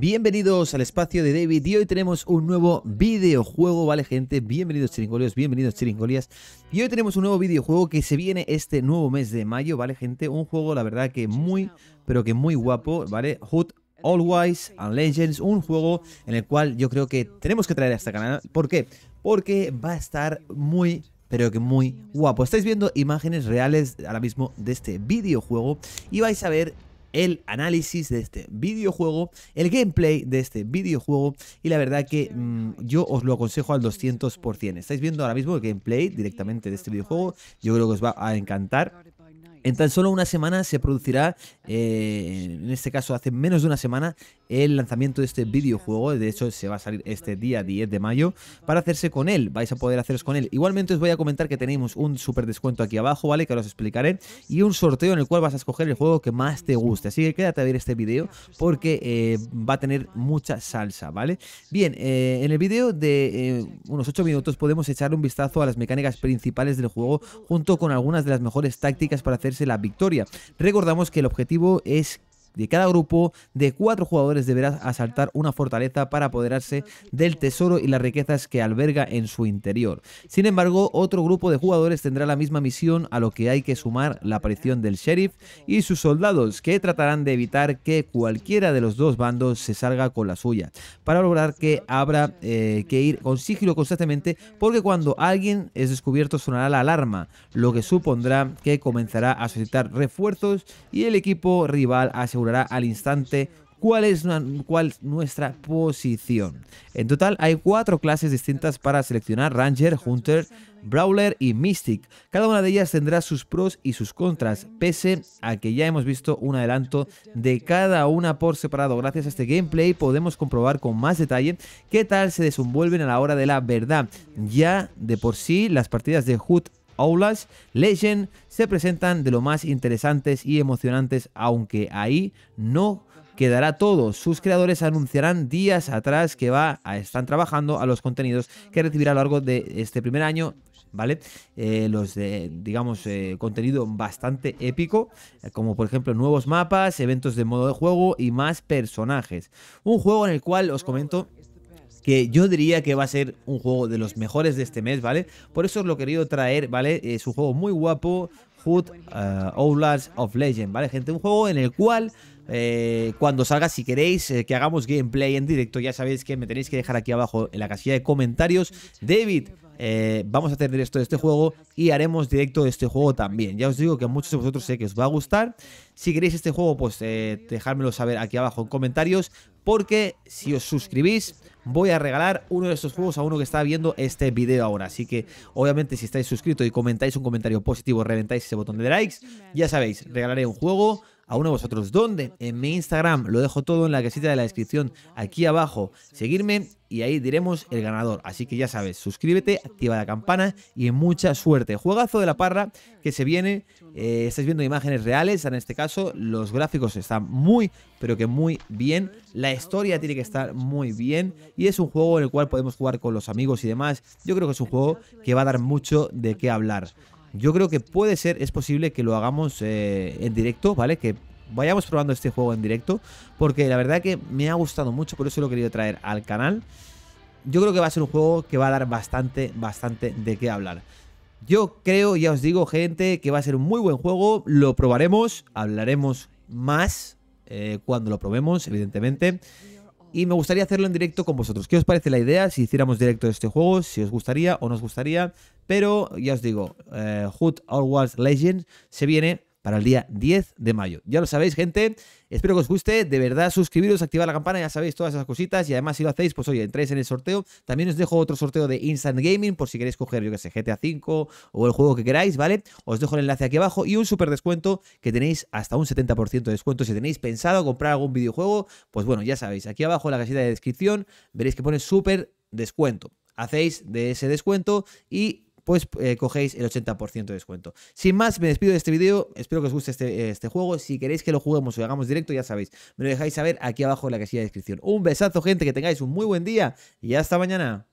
Bienvenidos al espacio de David y hoy tenemos un nuevo videojuego, ¿vale gente? Bienvenidos chiringolios, bienvenidos chiringolías Y hoy tenemos un nuevo videojuego que se viene este nuevo mes de mayo, ¿vale gente? Un juego la verdad que muy, pero que muy guapo, ¿vale? Hood Always and Legends, un juego en el cual yo creo que tenemos que traer a esta canal ¿Por qué? Porque va a estar muy, pero que muy guapo. Estáis viendo imágenes reales ahora mismo de este videojuego y vais a ver el análisis de este videojuego, el gameplay de este videojuego y la verdad que mm, yo os lo aconsejo al 200%. Estáis viendo ahora mismo el gameplay directamente de este videojuego, yo creo que os va a encantar. En tan solo una semana se producirá, eh, en este caso hace menos de una semana, el lanzamiento de este videojuego. De hecho, se va a salir este día 10 de mayo para hacerse con él. Vais a poder haceros con él. Igualmente os voy a comentar que tenemos un super descuento aquí abajo, ¿vale? Que os explicaré. Y un sorteo en el cual vas a escoger el juego que más te guste. Así que quédate a ver este video porque eh, va a tener mucha salsa, ¿vale? Bien, eh, en el video de unos 8 minutos podemos echar un vistazo a las mecánicas principales del juego junto con algunas de las mejores tácticas para hacerse la victoria. Recordamos que el objetivo es de cada grupo de cuatro jugadores deberá asaltar una fortaleza para apoderarse del tesoro y las riquezas que alberga en su interior. Sin embargo, otro grupo de jugadores tendrá la misma misión a lo que hay que sumar la aparición del sheriff y sus soldados que tratarán de evitar que cualquiera de los dos bandos se salga con la suya para lograr que habrá eh, que ir con sigilo constantemente porque cuando alguien es descubierto sonará la alarma, lo que supondrá que comenzará a solicitar refuerzos y el equipo rival asegurará al instante cuál es, cuál nuestra posición. En total hay cuatro clases distintas para seleccionar Ranger, Hunter, Brawler y Mystic. Cada una de ellas tendrá sus pros y sus contras, pese a que ya hemos visto un adelanto de cada una por separado. Gracias a este gameplay podemos comprobar con más detalle qué tal se desenvuelven a la hora de la verdad. Ya de por sí las partidas de HUD aulas, Legend se presentan de lo más interesantes y emocionantes, aunque ahí no quedará todo. Sus creadores anunciarán días atrás que va a, están trabajando a los contenidos que recibirá a lo largo de este primer año ¿vale? Eh, los de, digamos, eh, contenido bastante épico, eh, como por ejemplo nuevos mapas, eventos de modo de juego y más personajes. Un juego en el cual os comento que yo diría que va a ser un juego de los mejores de este mes, ¿vale? Por eso os lo he querido traer, ¿vale? Es un juego muy guapo, Hood uh, of Legend, ¿vale, gente? Un juego en el cual... Eh, cuando salga, si queréis eh, que hagamos gameplay en directo, ya sabéis que me tenéis que dejar aquí abajo en la casilla de comentarios. David, vamos a hacer directo de este juego y haremos directo de este juego también. Ya os digo que a muchos de vosotros sé que os va a gustar. Si queréis este juego, pues dejármelo saber aquí abajo en comentarios porque si os suscribís voy a regalar uno de estos juegos a uno que está viendo este video ahora. Así que, obviamente, si estáis suscritos y comentáis un comentario positivo, reventáis ese botón de likes, ya sabéis, regalaré un juego a uno de vosotros. ¿Dónde? En mi Instagram. Lo dejo todo en la casita de la descripción aquí abajo. Seguirme y ahí diremos el ganador. Así que ya sabes, suscríbete, activa la campana y mucha suerte. Juegazo de la parra que se viene. Eh, estáis viendo imágenes reales. En este caso, los gráficos están muy, pero que muy bien. La historia tiene que estar muy bien. Y es un juego en el cual podemos jugar con los amigos y demás. Yo creo que es un juego que va a dar mucho de qué hablar. Yo creo que puede ser, es posible que lo hagamos eh, en directo, ¿vale? Que vayamos probando este juego en directo, porque la verdad que me ha gustado mucho, por eso lo he querido traer al canal. Yo creo que va a ser un juego que va a dar bastante, bastante de qué hablar. Yo creo, ya os digo, gente, que va a ser un muy buen juego. Lo probaremos, hablaremos más eh, cuando lo probemos, evidentemente y me gustaría hacerlo en directo con vosotros. ¿Qué os parece la idea si hiciéramos directo de este juego? Si os gustaría o no os gustaría. Pero ya os digo, eh, Hood All Legends se viene para el día 10 de mayo. Ya lo sabéis, gente. Espero que os guste. De verdad, suscribiros, activar la campana, ya sabéis todas esas cositas. Y además, si lo hacéis, pues oye, entráis en el sorteo. También os dejo otro sorteo de Instant Gaming por si queréis coger, yo que sé, GTA V o el juego que queráis, ¿vale? Os dejo el enlace aquí abajo y un super descuento que tenéis hasta un 70% de descuento. Si tenéis pensado comprar algún videojuego, pues bueno, ya sabéis, aquí abajo en la casita de descripción veréis que pone super descuento. Hacéis de ese descuento y pues eh, cogéis el 80% de descuento. Sin más, me despido de este vídeo. Espero que os guste este, este juego. Si queréis que lo juguemos o lo hagamos directo, ya sabéis, me lo dejáis saber aquí abajo en la casilla de descripción. Un besazo, gente, que tengáis un muy buen día y hasta mañana.